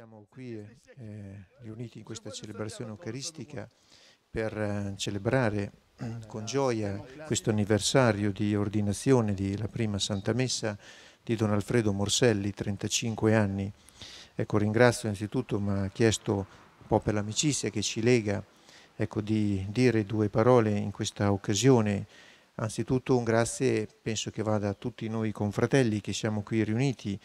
siamo qui eh, eh, riuniti in questa celebrazione eucaristica per eh, celebrare con gioia questo anniversario di ordinazione della prima Santa Messa di Don Alfredo Morselli, 35 anni. Ecco, ringrazio innanzitutto, ma ha chiesto un po' per l'amicizia che ci lega, ecco, di dire due parole in questa occasione. Anzitutto un grazie penso che vada a tutti noi confratelli che siamo qui riuniti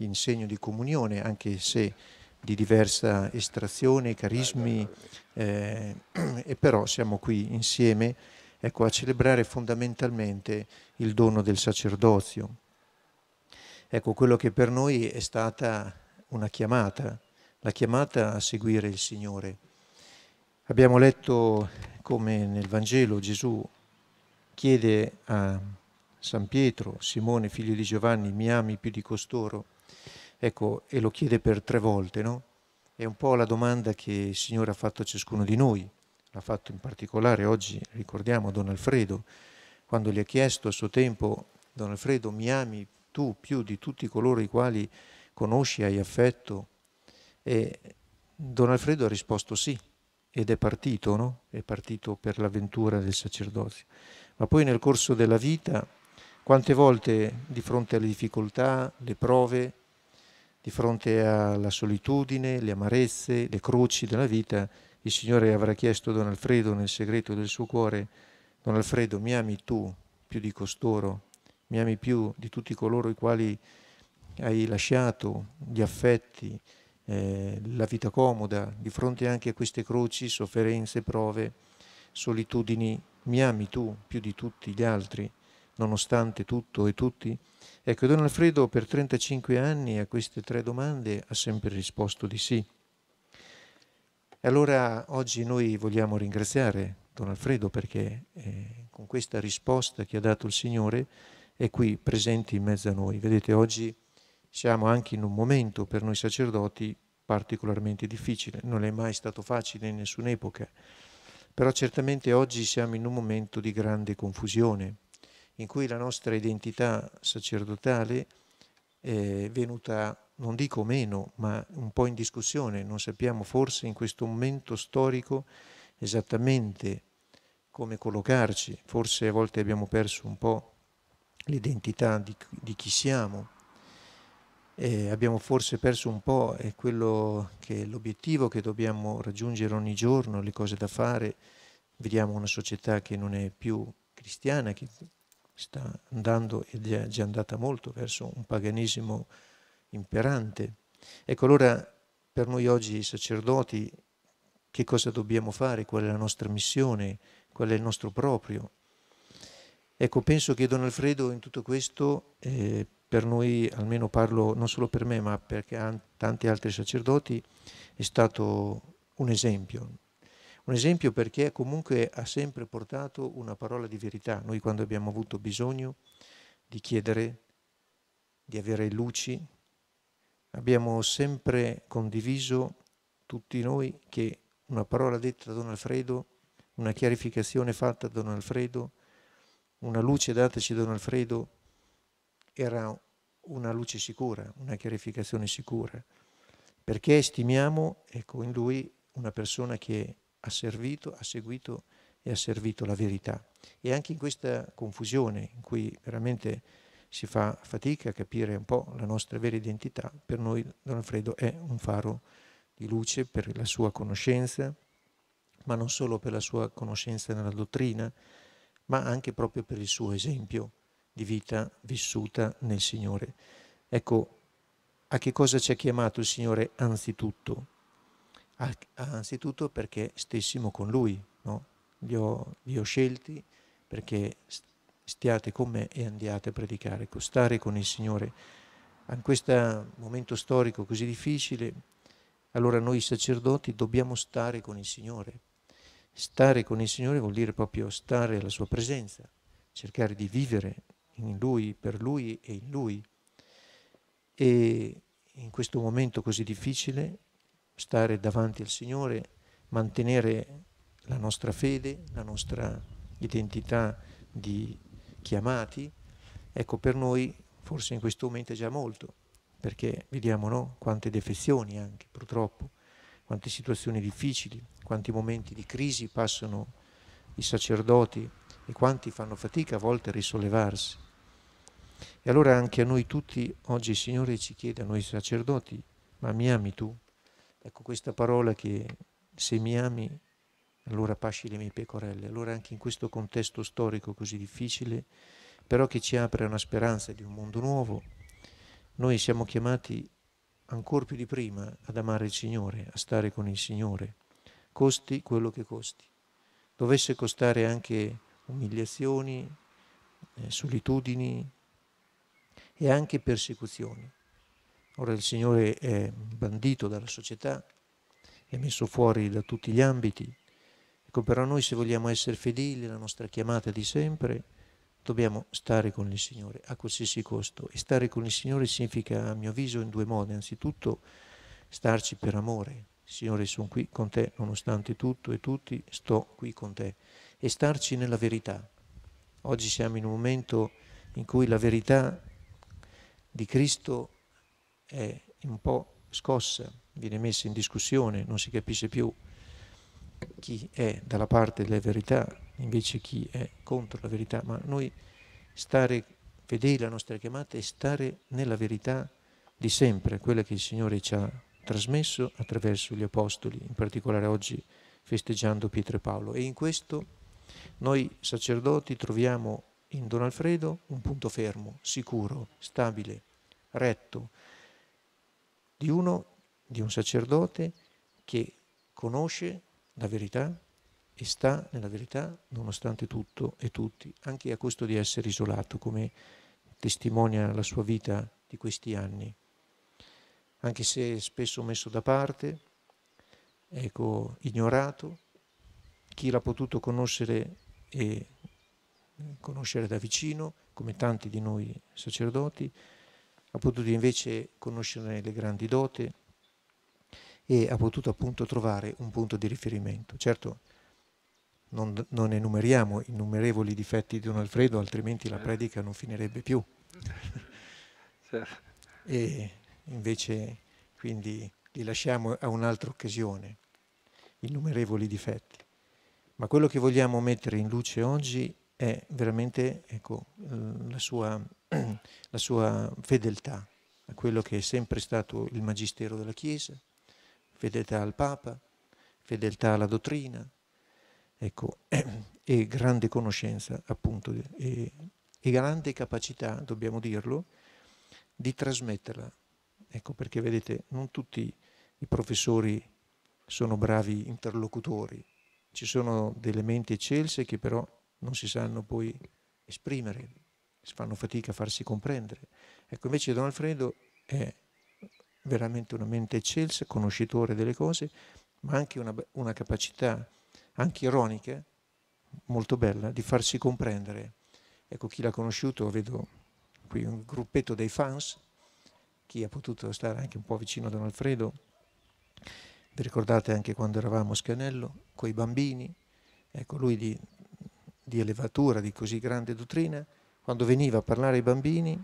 in segno di comunione, anche se di diversa estrazione, carismi, eh, e però siamo qui insieme ecco, a celebrare fondamentalmente il dono del sacerdozio. Ecco, quello che per noi è stata una chiamata, la chiamata a seguire il Signore. Abbiamo letto come nel Vangelo Gesù chiede a San Pietro, Simone, figlio di Giovanni, mi ami più di costoro? Ecco, e lo chiede per tre volte, no? È un po' la domanda che il Signore ha fatto a ciascuno di noi, l'ha fatto in particolare oggi, ricordiamo, Don Alfredo, quando gli ha chiesto a suo tempo, Don Alfredo, mi ami tu più di tutti coloro i quali conosci, hai affetto? E Don Alfredo ha risposto sì ed è partito, no? È partito per l'avventura del sacerdozio. Ma poi nel corso della vita, quante volte di fronte alle difficoltà, le prove, di fronte alla solitudine, le amarezze, le croci della vita, il Signore avrà chiesto a Don Alfredo nel segreto del suo cuore, Don Alfredo, mi ami tu più di costoro, mi ami più di tutti coloro i quali hai lasciato, gli affetti, eh, la vita comoda, di fronte anche a queste croci, sofferenze, prove, solitudini, mi ami tu più di tutti gli altri nonostante tutto e tutti? Ecco, Don Alfredo per 35 anni a queste tre domande ha sempre risposto di sì. E allora oggi noi vogliamo ringraziare Don Alfredo perché eh, con questa risposta che ha dato il Signore è qui presente in mezzo a noi. Vedete, oggi siamo anche in un momento per noi sacerdoti particolarmente difficile, non è mai stato facile in nessun'epoca, però certamente oggi siamo in un momento di grande confusione in cui la nostra identità sacerdotale è venuta, non dico meno, ma un po' in discussione. Non sappiamo forse in questo momento storico esattamente come collocarci, forse a volte abbiamo perso un po' l'identità di, di chi siamo. Eh, abbiamo forse perso un po' è quello che è l'obiettivo che dobbiamo raggiungere ogni giorno, le cose da fare. Vediamo una società che non è più cristiana, che sta andando ed è già andata molto verso un paganesimo imperante. Ecco allora per noi oggi sacerdoti che cosa dobbiamo fare, qual è la nostra missione, qual è il nostro proprio. Ecco, penso che Don Alfredo in tutto questo, eh, per noi, almeno parlo non solo per me, ma per tanti altri sacerdoti, è stato un esempio, un esempio perché comunque ha sempre portato una parola di verità. Noi quando abbiamo avuto bisogno di chiedere, di avere luci, abbiamo sempre condiviso tutti noi che una parola detta da Don Alfredo, una chiarificazione fatta da Don Alfredo, una luce dataci da Don Alfredo, era una luce sicura, una chiarificazione sicura, perché stimiamo ecco, in lui una persona che ha servito, ha seguito e ha servito la verità. E anche in questa confusione in cui veramente si fa fatica a capire un po' la nostra vera identità, per noi Don Alfredo è un faro di luce per la sua conoscenza, ma non solo per la sua conoscenza nella dottrina, ma anche proprio per il suo esempio di vita vissuta nel Signore. Ecco, a che cosa ci ha chiamato il Signore anzitutto? anzitutto perché stessimo con Lui, no? vi, ho, vi ho scelti perché stiate con me e andiate a predicare, stare con il Signore. In questo momento storico così difficile, allora noi sacerdoti dobbiamo stare con il Signore. Stare con il Signore vuol dire proprio stare alla sua presenza, cercare di vivere in Lui, per Lui e in Lui. E in questo momento così difficile stare davanti al Signore, mantenere la nostra fede, la nostra identità di chiamati, ecco per noi forse in questo momento è già molto, perché vediamo no? quante defezioni anche purtroppo, quante situazioni difficili, quanti momenti di crisi passano i sacerdoti e quanti fanno fatica a volte a risollevarsi. E allora anche a noi tutti oggi il Signore ci chiede, a noi sacerdoti, ma mi ami tu? Ecco questa parola che se mi ami, allora pasci le mie pecorelle. Allora anche in questo contesto storico così difficile, però che ci apre una speranza di un mondo nuovo, noi siamo chiamati ancora più di prima ad amare il Signore, a stare con il Signore, costi quello che costi. Dovesse costare anche umiliazioni, eh, solitudini e anche persecuzioni. Ora il Signore è bandito dalla società, è messo fuori da tutti gli ambiti. Ecco, però noi se vogliamo essere fedeli alla nostra chiamata di sempre, dobbiamo stare con il Signore a qualsiasi costo. E stare con il Signore significa, a mio avviso, in due modi. Anzitutto, starci per amore. Signore, sono qui con te, nonostante tutto e tutti, sto qui con te. E starci nella verità. Oggi siamo in un momento in cui la verità di Cristo è è un po' scossa, viene messa in discussione, non si capisce più chi è dalla parte della verità, invece chi è contro la verità, ma noi stare fedeli alla nostra chiamata e stare nella verità di sempre, quella che il Signore ci ha trasmesso attraverso gli Apostoli, in particolare oggi festeggiando Pietro e Paolo. E in questo noi sacerdoti troviamo in Don Alfredo un punto fermo, sicuro, stabile, retto, di uno, di un sacerdote che conosce la verità e sta nella verità nonostante tutto e tutti, anche a costo di essere isolato, come testimonia la sua vita di questi anni. Anche se spesso messo da parte, ecco, ignorato, chi l'ha potuto conoscere e conoscere da vicino, come tanti di noi sacerdoti, ha potuto invece conoscere le grandi dote e ha potuto appunto trovare un punto di riferimento. Certo, non, non enumeriamo innumerevoli difetti di Don Alfredo, altrimenti la eh. predica non finirebbe più. e invece quindi li lasciamo a un'altra occasione, innumerevoli difetti. Ma quello che vogliamo mettere in luce oggi è veramente ecco, la sua la sua fedeltà a quello che è sempre stato il magistero della Chiesa, fedeltà al Papa, fedeltà alla dottrina, ecco, e grande conoscenza appunto, e, e grande capacità, dobbiamo dirlo, di trasmetterla. Ecco perché vedete, non tutti i professori sono bravi interlocutori, ci sono delle menti eccelse che però non si sanno poi esprimere fanno fatica a farsi comprendere. Ecco, invece Don Alfredo è veramente una mente eccelsa, conoscitore delle cose, ma anche una, una capacità, anche ironica, molto bella, di farsi comprendere. Ecco, chi l'ha conosciuto, vedo qui un gruppetto dei fans, chi ha potuto stare anche un po' vicino a Don Alfredo, vi ricordate anche quando eravamo a Scanello, con i bambini, ecco, lui di, di elevatura, di così grande dottrina, quando veniva a parlare ai bambini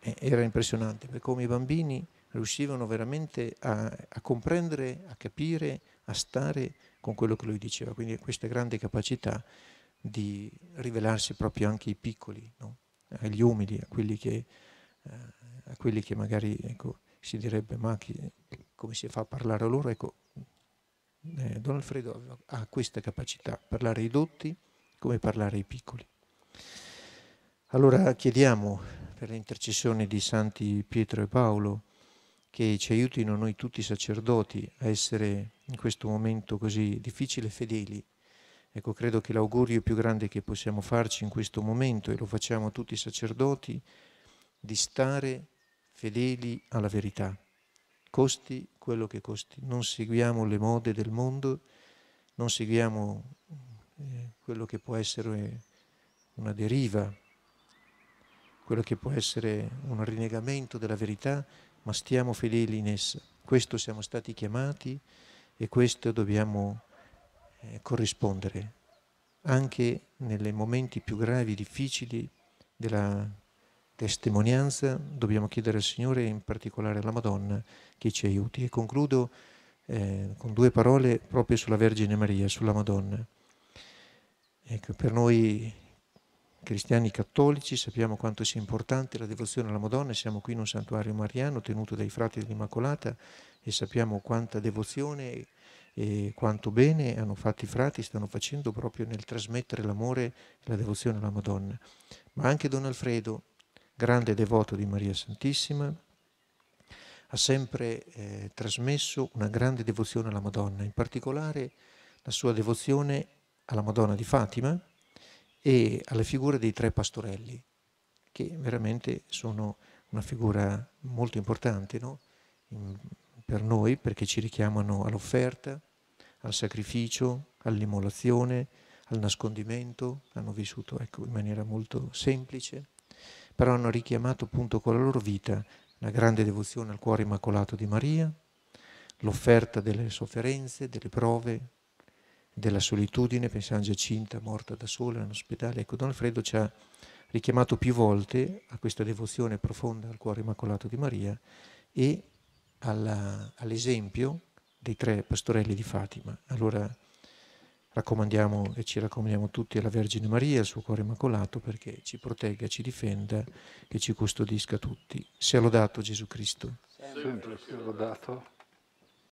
eh, era impressionante per come i bambini riuscivano veramente a, a, comprendere, a capire, a stare con quello che lui diceva. Quindi questa grande capacità di rivelarsi proprio anche ai piccoli, no? agli umili, a quelli che, eh, a quelli che magari ecco, si direbbe ma chi, come si fa a parlare a loro? Ecco, eh, Don Alfredo ha questa capacità, parlare ai dotti come parlare ai piccoli. Allora chiediamo per le intercessioni di Santi Pietro e Paolo che ci aiutino noi tutti sacerdoti a essere in questo momento così difficile fedeli. Ecco, credo che l'augurio più grande che possiamo farci in questo momento, e lo facciamo tutti i sacerdoti, di stare fedeli alla verità, costi quello che costi. Non seguiamo le mode del mondo, non seguiamo eh, quello che può essere una deriva quello che può essere un rinnegamento della verità, ma stiamo fedeli in essa. Questo siamo stati chiamati e questo dobbiamo eh, corrispondere anche nei momenti più gravi, difficili della testimonianza, dobbiamo chiedere al Signore, in particolare alla Madonna, che ci aiuti. E concludo eh, con due parole proprio sulla Vergine Maria, sulla Madonna. Ecco, per noi cristiani cattolici sappiamo quanto sia importante la devozione alla Madonna, siamo qui in un santuario mariano tenuto dai frati dell'Immacolata e sappiamo quanta devozione e quanto bene hanno fatto i frati, stanno facendo proprio nel trasmettere l'amore e la devozione alla Madonna. Ma anche Don Alfredo, grande devoto di Maria Santissima, ha sempre eh, trasmesso una grande devozione alla Madonna, in particolare la sua devozione alla Madonna di Fatima, e alle figure dei tre pastorelli, che veramente sono una figura molto importante no? per noi perché ci richiamano all'offerta, al sacrificio, all'immolazione, al nascondimento, hanno vissuto ecco, in maniera molto semplice, però hanno richiamato appunto con la loro vita la grande devozione al cuore immacolato di Maria, l'offerta delle sofferenze, delle prove, della solitudine, pensiamo a Giacinta morta da sola in ospedale. Ecco, Don Alfredo ci ha richiamato più volte a questa devozione profonda al cuore immacolato di Maria e alla, all'esempio dei tre pastorelli di Fatima. Allora raccomandiamo e ci raccomandiamo tutti alla Vergine Maria, al suo cuore immacolato, perché ci protegga, ci difenda, che ci custodisca tutti. Sia lodato Gesù Cristo. Sempre sia lodato.